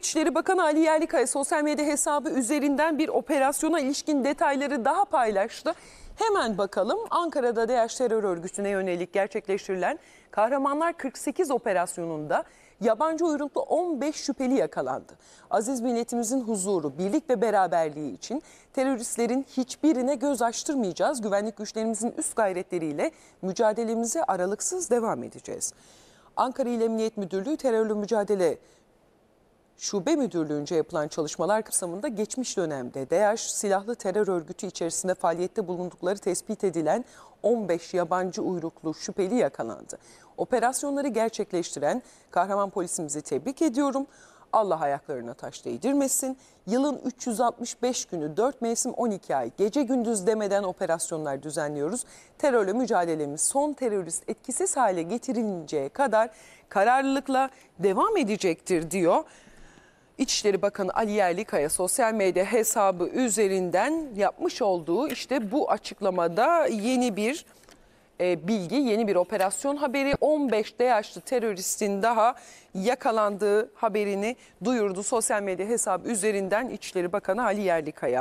İçişleri Bakanı Ali Yerlikaya sosyal medya hesabı üzerinden bir operasyona ilişkin detayları daha paylaştı. Hemen bakalım Ankara'da DH terör örgütüne yönelik gerçekleştirilen Kahramanlar 48 operasyonunda yabancı uyruklu 15 şüpheli yakalandı. Aziz milletimizin huzuru, birlik ve beraberliği için teröristlerin hiçbirine göz açtırmayacağız. Güvenlik güçlerimizin üst gayretleriyle mücadelemize aralıksız devam edeceğiz. Ankara İl Emniyet Müdürlüğü terörle mücadele Şube Müdürlüğü'nce yapılan çalışmalar kapsamında geçmiş dönemde DAEŞ silahlı terör örgütü içerisinde faaliyette bulundukları tespit edilen 15 yabancı uyruklu şüpheli yakalandı. Operasyonları gerçekleştiren kahraman polisimizi tebrik ediyorum. Allah ayaklarına taş değdirmesin. Yılın 365 günü 4 mevsim 12 ay gece gündüz demeden operasyonlar düzenliyoruz. Terörle mücadelemiz son terörist etkisiz hale getirilinceye kadar kararlılıkla devam edecektir diyor. İçişleri Bakanı Ali Yerlikaya sosyal medya hesabı üzerinden yapmış olduğu işte bu açıklamada yeni bir e, bilgi, yeni bir operasyon haberi 15 yaşlı teröristin daha yakalandığı haberini duyurdu sosyal medya hesabı üzerinden İçişleri Bakanı Ali Yerlikaya.